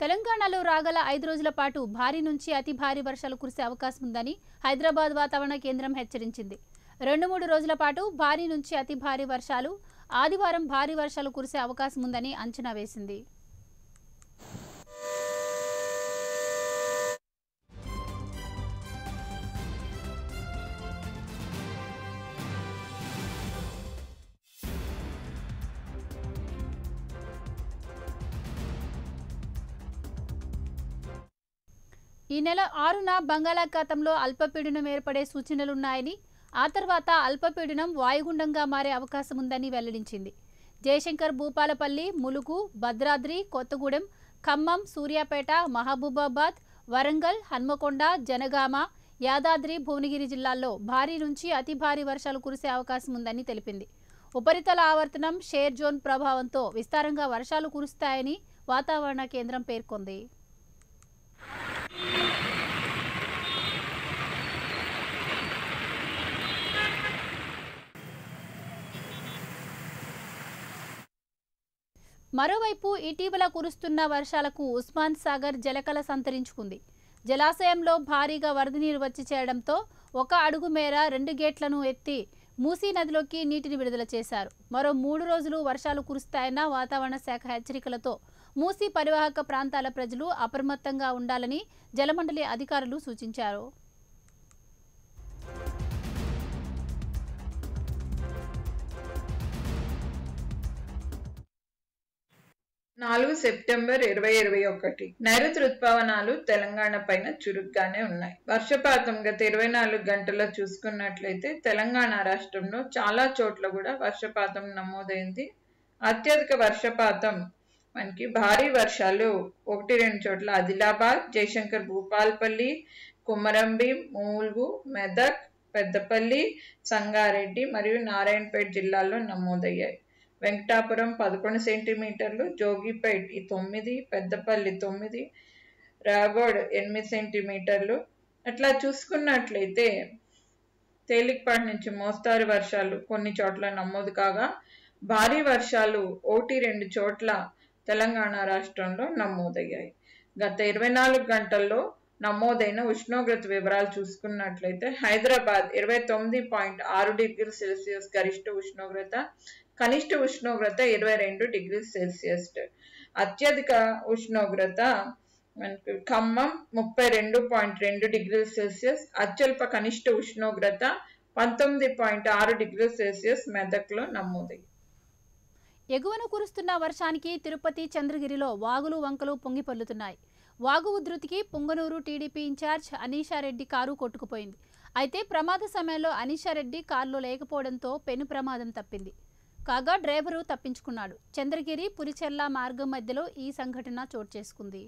తెలంగాణలో రాగల ఐదు రోజుల పాటు భారీ నుంచి అతి భారీ వర్షాలు కురిసే అవకాశం ఉందని హైదరాబాద్ వాతావరణ కేంద్రం హెచ్చరించింది రెండు మూడు రోజుల పాటు భారీ నుంచి అతి భారీ వర్షాలు ఆదివారం భారీ వర్షాలు కురిసే అవకాశం ఉందని అంచనా వేసింది ఈ నెల ఆరున బంగాళాఖాతంలో అల్పపీడనం ఏర్పడే సూచనలున్నాయని ఆ తర్వాత అల్పపీడనం వాయుగుండంగా మారే అవకాశం ఉందని వెల్లడించింది జయశంకర్ భూపాలపల్లి ములుగు భద్రాద్రి కొత్తగూడెం ఖమ్మం సూర్యాపేట మహబూబాబాద్ వరంగల్ హన్మకొండ జనగామ యాదాద్రి భువనగిరి జిల్లాల్లో భారీ నుంచి అతి భారీ వర్షాలు కురిసే అవకాశం ఉందని తెలిపింది ఉపరితల ఆవర్తనం షేర్ జోన్ ప్రభావంతో విస్తారంగా వర్షాలు కురుస్తాయని వాతావరణ కేంద్రం పేర్కొంది మరోవైపు ఇటీవల కురుస్తున్న వర్షాలకు ఉస్మాన్ సాగర్ జలకల సంతరించుకుంది జలాశయంలో భారీగా వరద నీరు వచ్చి చేయడంతో ఒక అడుగు మేర రెండు గేట్లను ఎత్తి మూసీ నదిలోకి నీటిని విడుదల చేశారు మరో మూడు రోజులు వర్షాలు కురుస్తాయన్న వాతావరణ శాఖ హెచ్చరికలతో మూసీ పరివాహక ప్రాంతాల ప్రజలు అప్రమత్తంగా ఉండాలని జలమండలి అధికారులు సూచించారు నాలుగు సెప్టెంబర్ ఇరవై ఇరవై ఒకటి నైరుతి ఋతుపవనాలు తెలంగాణ పైన చురుగ్గానే ఉన్నాయి వర్షపాతం గత ఇరవై నాలుగు గంటల్లో చూసుకున్నట్లయితే తెలంగాణ రాష్ట్రంలో చాలా చోట్ల కూడా వర్షపాతం నమోదైంది అత్యధిక వర్షపాతం మనకి భారీ వర్షాలు ఒకటి రెండు చోట్ల ఆదిలాబాద్ జయశంకర్ భూపాల్పల్లి కుమరంబి మూల్గు మెదక్ పెద్దపల్లి సంగారెడ్డి మరియు నారాయణపేట జిల్లాల్లో నమోదయ్యాయి వెంకటాపురం పదకొండు సెంటీమీటర్లు జోగిపేట్ ఈ తొమ్మిది పెద్దపల్లి తొమ్మిది రాగోడ్ ఎనిమిది సెంటీమీటర్లు అట్లా చూసుకున్నట్లయితే తేలికపాటి నుంచి మోస్తారు వర్షాలు కొన్ని చోట్ల నమోదు కాగా భారీ వర్షాలు ఒకటి రెండు చోట్ల తెలంగాణ రాష్ట్రంలో నమోదయ్యాయి గత ఇరవై నాలుగు గంటల్లో నమోదైన ఉష్ణోగ్రత వివరాలు చూసుకున్నట్లయితే హైదరాబాద్ ఇరవై తొమ్మిది పాయింట్ ఆరు డిగ్రీ సెల్సియస్ గరిష్ట ఉష్ణోగ్రత కనిష్ట ఉష్ణోగ్రత ఇరవై రెండు డిగ్రీ సెల్సియస్ అత్యధిక ఉష్ణోగ్రత ఖమ్మం ముప్పై రెండు పాయింట్ రెండు డిగ్రీల సెల్సియస్ అత్యల్ప కనిష్ట ఉష్ణోగ్రత పంతొమ్మిది పాయింట్ ఆరు డిగ్రీల సెల్సియస్ మెదక్లో నమోదయ్యింది ఎగువన కురుస్తున్న వర్షానికి తిరుపతి చంద్రగిరిలో వాగులు వంకలు పొంగిపొల్లుతున్నాయి వాగు ఉధృతికి Punganur TDP in charge Anisha Reddy car కొట్టుకుపోయింది అయితే ప్రమాద సమయంలో అనీషారెడ్డి కారులో లేకపోవడంతో పెను ప్రమాదం తప్పింది కాగా డ్రైవరు తప్పించుకున్నాడు చంద్రగిరి పురిచెర్ల మార్గం మధ్యలో ఈ సంఘటన చోటు చేసుకుంది